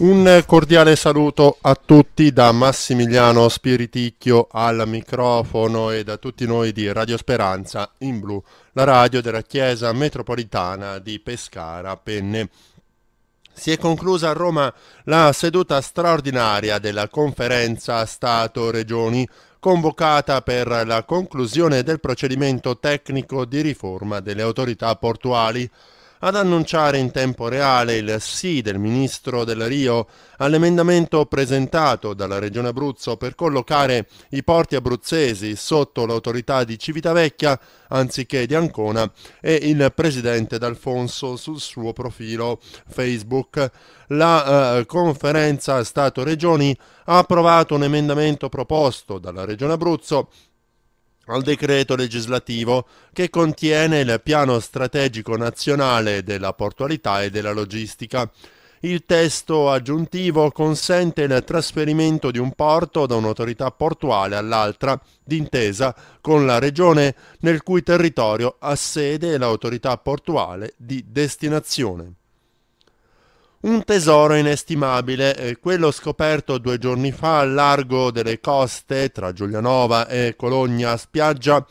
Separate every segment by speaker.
Speaker 1: Un cordiale saluto a tutti da Massimiliano Spiriticchio al microfono e da tutti noi di Radio Speranza in Blu, la radio della Chiesa Metropolitana di Pescara Penne. Si è conclusa a Roma la seduta straordinaria della conferenza Stato-Regioni convocata per la conclusione del procedimento tecnico di riforma delle autorità portuali ad annunciare in tempo reale il sì del ministro del Rio all'emendamento presentato dalla Regione Abruzzo per collocare i porti abruzzesi sotto l'autorità di Civitavecchia anziché di Ancona e il presidente D'Alfonso sul suo profilo Facebook. La eh, conferenza Stato-Regioni ha approvato un emendamento proposto dalla Regione Abruzzo al decreto legislativo che contiene il piano strategico nazionale della portualità e della logistica. Il testo aggiuntivo consente il trasferimento di un porto da un'autorità portuale all'altra, d'intesa con la regione nel cui territorio ha sede l'autorità portuale di destinazione un tesoro inestimabile, eh, quello scoperto due giorni fa al largo delle coste tra Giulianova e Cologna Spiaggia,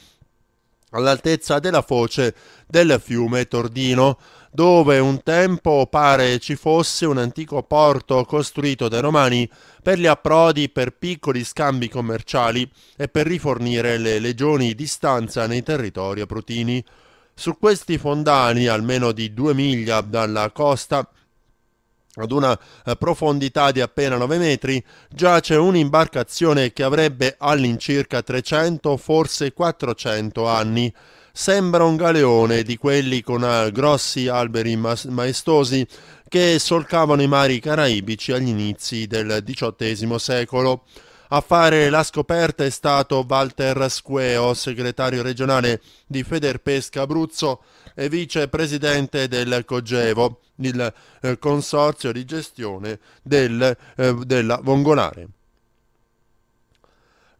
Speaker 1: all'altezza della foce del fiume Tordino, dove un tempo pare ci fosse un antico porto costruito dai Romani per gli approdi per piccoli scambi commerciali e per rifornire le legioni di stanza nei territori aprutini. Su questi fondali, almeno di due miglia dalla costa, ad una eh, profondità di appena 9 metri, giace un'imbarcazione che avrebbe all'incirca 300, forse 400 anni. Sembra un galeone di quelli con eh, grossi alberi maestosi che solcavano i mari caraibici agli inizi del XVIII secolo. A fare la scoperta è stato Walter Squeo, segretario regionale di Federpesca Abruzzo e vicepresidente del Cogevo il eh, consorzio di gestione del, eh, della Vongolare.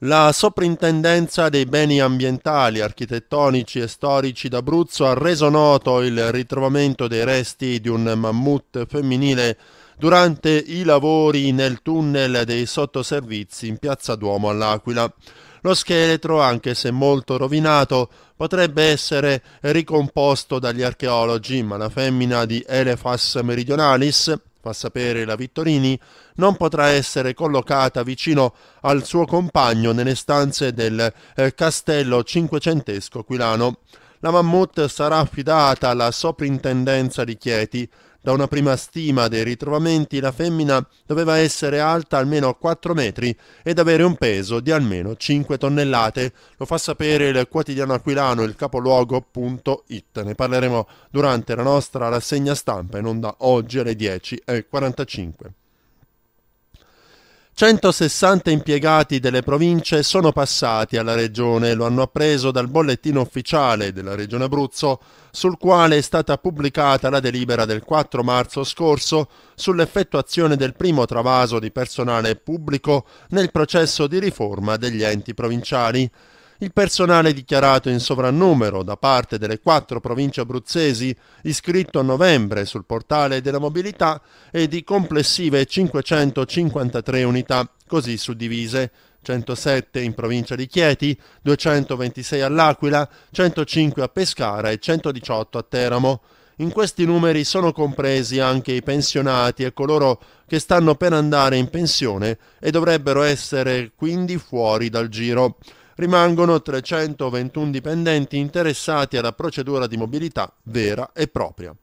Speaker 1: La soprintendenza dei beni ambientali, architettonici e storici d'Abruzzo ha reso noto il ritrovamento dei resti di un mammut femminile durante i lavori nel tunnel dei sottoservizi in Piazza Duomo all'Aquila. Lo scheletro, anche se molto rovinato, potrebbe essere ricomposto dagli archeologi, ma la femmina di Elefas meridionalis, fa sapere la Vittorini, non potrà essere collocata vicino al suo compagno nelle stanze del eh, castello cinquecentesco aquilano. La mammut sarà affidata alla soprintendenza di Chieti, da una prima stima dei ritrovamenti la femmina doveva essere alta almeno 4 metri ed avere un peso di almeno 5 tonnellate. Lo fa sapere il quotidiano aquilano il capoluogo.it. Ne parleremo durante la nostra rassegna stampa in onda oggi alle 10.45. 160 impiegati delle province sono passati alla regione, lo hanno appreso dal bollettino ufficiale della regione Abruzzo, sul quale è stata pubblicata la delibera del 4 marzo scorso sull'effettuazione del primo travaso di personale pubblico nel processo di riforma degli enti provinciali il personale dichiarato in sovrannumero da parte delle quattro province abruzzesi iscritto a novembre sul portale della mobilità è di complessive 553 unità, così suddivise 107 in provincia di Chieti, 226 all'Aquila, 105 a Pescara e 118 a Teramo. In questi numeri sono compresi anche i pensionati e coloro che stanno per andare in pensione e dovrebbero essere quindi fuori dal giro. Rimangono 321 dipendenti interessati alla procedura di mobilità vera e propria.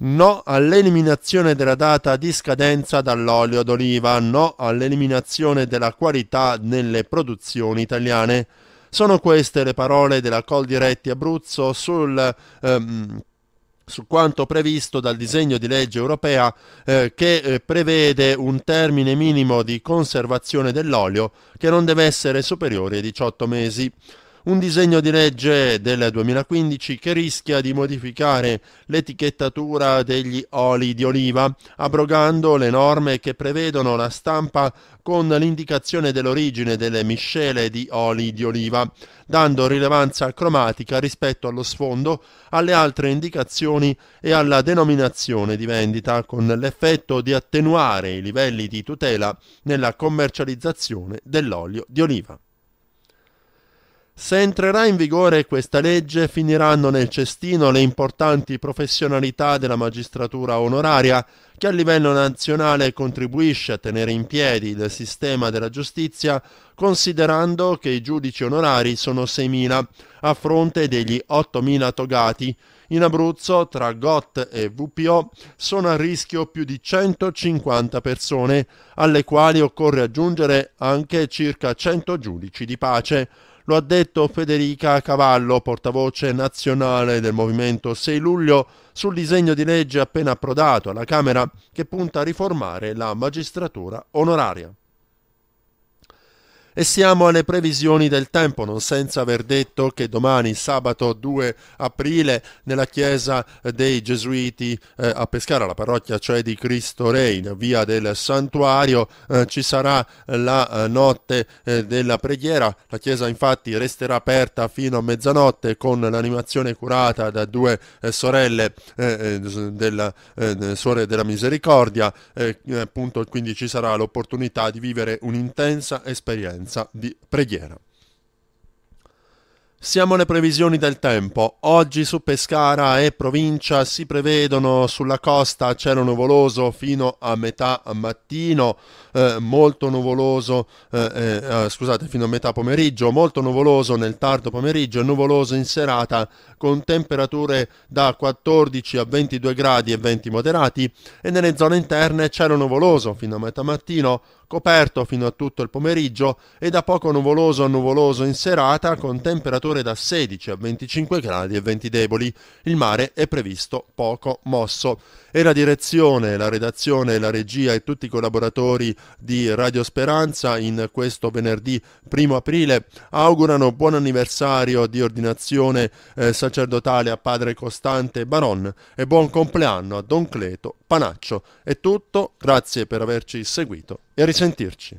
Speaker 1: No all'eliminazione della data di scadenza dall'olio d'oliva, no all'eliminazione della qualità nelle produzioni italiane. Sono queste le parole della Col Diretti Abruzzo sul ehm, su quanto previsto dal disegno di legge europea eh, che eh, prevede un termine minimo di conservazione dell'olio che non deve essere superiore ai 18 mesi un disegno di legge del 2015 che rischia di modificare l'etichettatura degli oli di oliva, abrogando le norme che prevedono la stampa con l'indicazione dell'origine delle miscele di oli di oliva, dando rilevanza cromatica rispetto allo sfondo, alle altre indicazioni e alla denominazione di vendita, con l'effetto di attenuare i livelli di tutela nella commercializzazione dell'olio di oliva. Se entrerà in vigore questa legge finiranno nel cestino le importanti professionalità della magistratura onoraria che a livello nazionale contribuisce a tenere in piedi il sistema della giustizia considerando che i giudici onorari sono 6.000 a fronte degli 8.000 togati. In Abruzzo tra GOT e VPO sono a rischio più di 150 persone alle quali occorre aggiungere anche circa 100 giudici di pace lo ha detto Federica Cavallo, portavoce nazionale del movimento 6 luglio, sul disegno di legge appena approdato alla Camera che punta a riformare la magistratura onoraria. E siamo alle previsioni del tempo, non senza aver detto che domani, sabato 2 aprile, nella chiesa dei Gesuiti eh, a Pescara, la parrocchia cioè di Cristo Re, in via del Santuario, eh, ci sarà la eh, notte eh, della preghiera. La chiesa infatti resterà aperta fino a mezzanotte con l'animazione curata da due eh, sorelle eh, della, Suore della Misericordia, appunto quindi ci sarà l'opportunità di vivere un'intensa esperienza esperienza di preghiera. Siamo alle previsioni del tempo. Oggi su Pescara e provincia si prevedono sulla costa cielo nuvoloso fino a metà mattino, eh, molto nuvoloso, eh, eh, eh scusate, fino a metà pomeriggio, molto nuvoloso nel tardo pomeriggio e nuvoloso in serata con temperature da 14 a 22 gradi e venti moderati e nelle zone interne cielo nuvoloso fino a metà mattino, coperto fino a tutto il pomeriggio e da poco nuvoloso a nuvoloso in serata con temperature fattore da 16 a 25 gradi e venti deboli. Il mare è previsto poco mosso. E la direzione, la redazione, la regia e tutti i collaboratori di Radio Speranza in questo venerdì 1 aprile augurano buon anniversario di ordinazione eh, sacerdotale a Padre Costante Baron e buon compleanno a Don Cleto Panaccio. È tutto, grazie per averci seguito e a risentirci.